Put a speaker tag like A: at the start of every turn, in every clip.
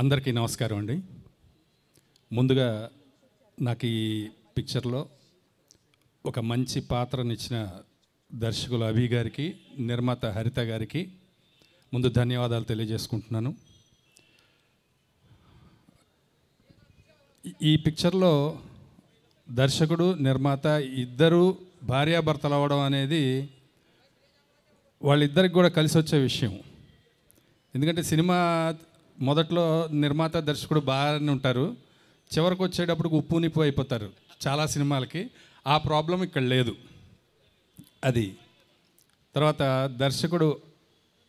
A: అందరికీ నమస్కారం అండి ముందుగా నాకు ఈ పిక్చర్లో ఒక మంచి పాత్రనిచ్చిన దర్శకులు అభి గారికి నిర్మాత హరిత గారికి ముందు ధన్యవాదాలు తెలియజేసుకుంటున్నాను ఈ పిక్చర్లో దర్శకుడు నిర్మాత ఇద్దరు భార్యాభర్తలు అవ్వడం అనేది వాళ్ళిద్దరికి కూడా కలిసి వచ్చే విషయం ఎందుకంటే సినిమా మొదట్లో నిర్మాత దర్శకుడు బాగానే ఉంటారు చివరికి వచ్చేటప్పుడు ఉప్పు నిప్పు అయిపోతారు చాలా సినిమాలకి ఆ ప్రాబ్లం ఇక్కడ లేదు అది తర్వాత దర్శకుడు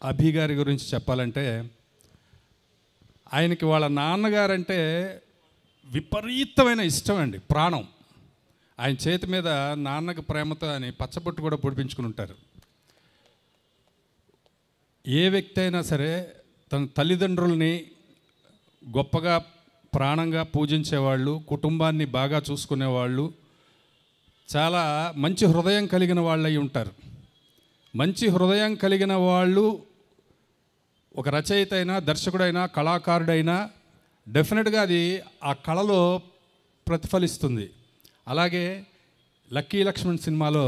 A: అభి గారి గురించి చెప్పాలంటే ఆయనకి వాళ్ళ నాన్నగారంటే విపరీతమైన ఇష్టం అండి ప్రాణం ఆయన చేతి మీద నాన్నకు ప్రేమతో అని పచ్చబొట్టు కూడా పొడిపించుకుని ఉంటారు ఏ వ్యక్తి అయినా సరే తన తల్లిదండ్రుల్ని గొప్పగా ప్రాణంగా పూజించేవాళ్ళు కుటుంబాన్ని బాగా చూసుకునేవాళ్ళు చాలా మంచి హృదయం కలిగిన వాళ్ళై ఉంటారు మంచి హృదయం కలిగిన వాళ్ళు ఒక రచయిత అయినా దర్శకుడైనా కళాకారుడైనా డెఫినెట్గా అది ఆ కళలో ప్రతిఫలిస్తుంది అలాగే లక్కీ లక్ష్మణ్ సినిమాలో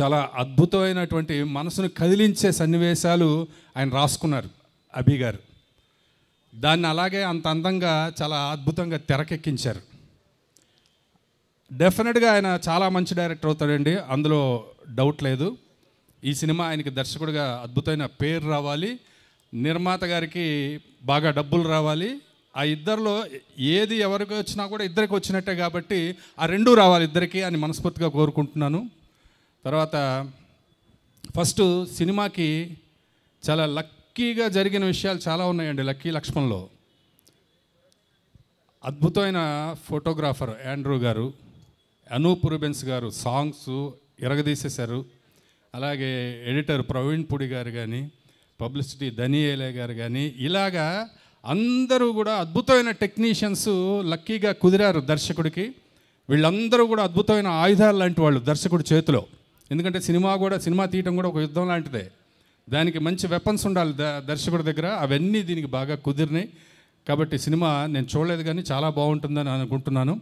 A: చాలా అద్భుతమైనటువంటి మనసును కదిలించే సన్నివేశాలు ఆయన రాసుకున్నారు అభి గారు దాన్ని అలాగే అంత అందంగా చాలా అద్భుతంగా తెరకెక్కించారు డెఫినెట్గా ఆయన చాలా మంచి డైరెక్టర్ అవుతాడండి అందులో డౌట్ లేదు ఈ సినిమా ఆయనకి దర్శకుడిగా అద్భుతమైన పేరు రావాలి నిర్మాత గారికి బాగా డబ్బులు రావాలి ఆ ఇద్దరిలో ఏది ఎవరికి వచ్చినా కూడా ఇద్దరికి వచ్చినట్టే కాబట్టి ఆ రెండూ రావాలి ఇద్దరికి అని మనస్ఫూర్తిగా కోరుకుంటున్నాను తర్వాత ఫస్ట్ సినిమాకి చాలా లక్ లక్కీగా జరిగిన విషయాలు చాలా ఉన్నాయండి లక్కీ లక్ష్మణ్లో అద్భుతమైన ఫోటోగ్రాఫర్ యాండ్రూ గారు అనూప్ రుబెన్స్ గారు సాంగ్స్ ఎరగదీసేశారు అలాగే ఎడిటర్ ప్రవీణ్ పుడి గారు కానీ పబ్లిసిటీ దనియేలే గారు కానీ ఇలాగా అందరూ కూడా అద్భుతమైన టెక్నీషియన్స్ లక్కీగా కుదిరారు దర్శకుడికి వీళ్ళందరూ కూడా అద్భుతమైన ఆయుధాలు లాంటి వాళ్ళు దర్శకుడి చేతిలో ఎందుకంటే సినిమా కూడా సినిమా తీయటం కూడా ఒక యుద్ధం లాంటిదే దానికి మంచి వెపన్స్ ఉండాలి దర్శకుడి దగ్గర అవన్నీ దీనికి బాగా కుదిరినాయి కాబట్టి సినిమా నేను చూడలేదు కానీ చాలా బాగుంటుందని అనుకుంటున్నాను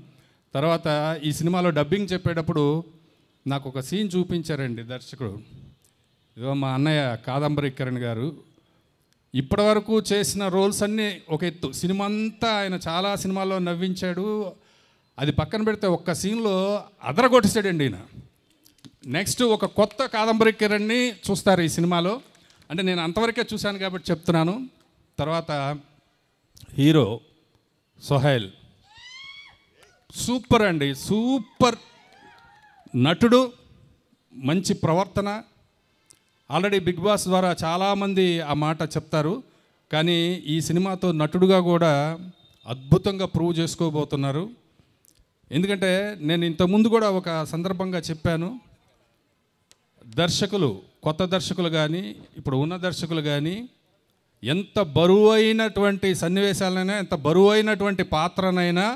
A: తర్వాత ఈ సినిమాలో డబ్బింగ్ చెప్పేటప్పుడు నాకు ఒక సీన్ చూపించారండి దర్శకుడు ఇదో మా అన్నయ్య కాదంబరి కిరణ్ గారు ఇప్పటివరకు చేసిన రోల్స్ అన్నీ ఒక ఎత్తు సినిమా అంతా ఆయన చాలా సినిమాల్లో నవ్వించాడు అది పక్కన పెడితే ఒక్క సీన్లో అదరగొట్టేశాడండి ఈయన నెక్స్ట్ ఒక కొత్త కాదంబరి కిరణ్ని చూస్తారు ఈ సినిమాలో అంటే నేను అంతవరకే చూశాను కాబట్టి చెప్తున్నాను తర్వాత హీరో సొహైల్ సూపర్ అండి సూపర్ నటుడు మంచి ప్రవర్తన ఆల్రెడీ బిగ్ బాస్ ద్వారా చాలామంది ఆ మాట చెప్తారు కానీ ఈ సినిమాతో నటుడుగా కూడా అద్భుతంగా ప్రూవ్ చేసుకోబోతున్నారు ఎందుకంటే నేను ఇంతకుముందు కూడా ఒక సందర్భంగా చెప్పాను దర్శకులు కొత్త దర్శకులు కానీ ఇప్పుడు ఉన్న దర్శకులు కానీ ఎంత బరువైనటువంటి సన్నివేశాలైనా ఎంత బరువైనటువంటి పాత్రనైనా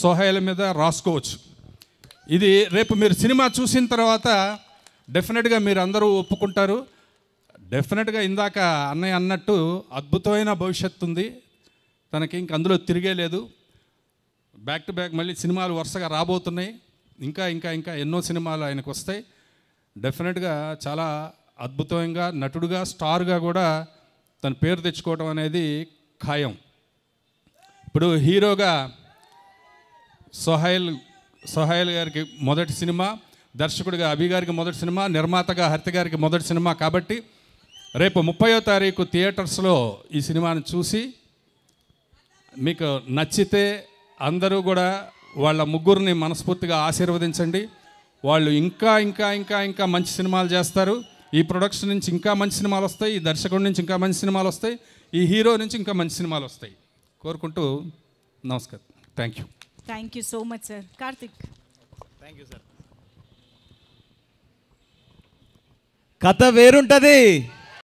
A: సోహైల మీద రాసుకోవచ్చు ఇది రేపు మీరు సినిమా చూసిన తర్వాత డెఫినెట్గా మీరు అందరూ ఒప్పుకుంటారు డెఫినెట్గా ఇందాక అన్నయ్య అన్నట్టు అద్భుతమైన భవిష్యత్తు ఉంది తనకి ఇంక అందులో తిరిగే లేదు బ్యాక్ టు బ్యాక్ మళ్ళీ సినిమాలు వరుసగా రాబోతున్నాయి ఇంకా ఇంకా ఇంకా ఎన్నో సినిమాలు ఆయనకు వస్తాయి డెఫినెట్గా చాలా అద్భుతంగా నటుడుగా స్టార్గా కూడా తన పేరు తెచ్చుకోవడం అనేది ఖాయం ఇప్పుడు హీరోగా సొహైల్ సొహైల్ గారికి మొదటి సినిమా దర్శకుడిగా అభి గారికి మొదటి సినిమా నిర్మాతగా హరిత గారికి మొదటి సినిమా కాబట్టి రేపు ముప్పయో తారీఖు థియేటర్స్లో ఈ సినిమాను చూసి మీకు నచ్చితే అందరూ కూడా వాళ్ళ ముగ్గురిని మనస్ఫూర్తిగా ఆశీర్వదించండి వాళ్ళు ఇంకా ఇంకా ఇంకా ఇంకా మంచి సినిమాలు చేస్తారు ఈ ప్రొడక్షన్ నుంచి ఇంకా మంచి సినిమాలు వస్తాయి ఈ దర్శకుడి నుంచి ఇంకా మంచి సినిమాలు వస్తాయి ఈ హీరో నుంచి ఇంకా మంచి సినిమాలు వస్తాయి కోరుకుంటూ నమస్కారం thank you thank you so much sir Karthik thank you sir కథ వేరుంటుంది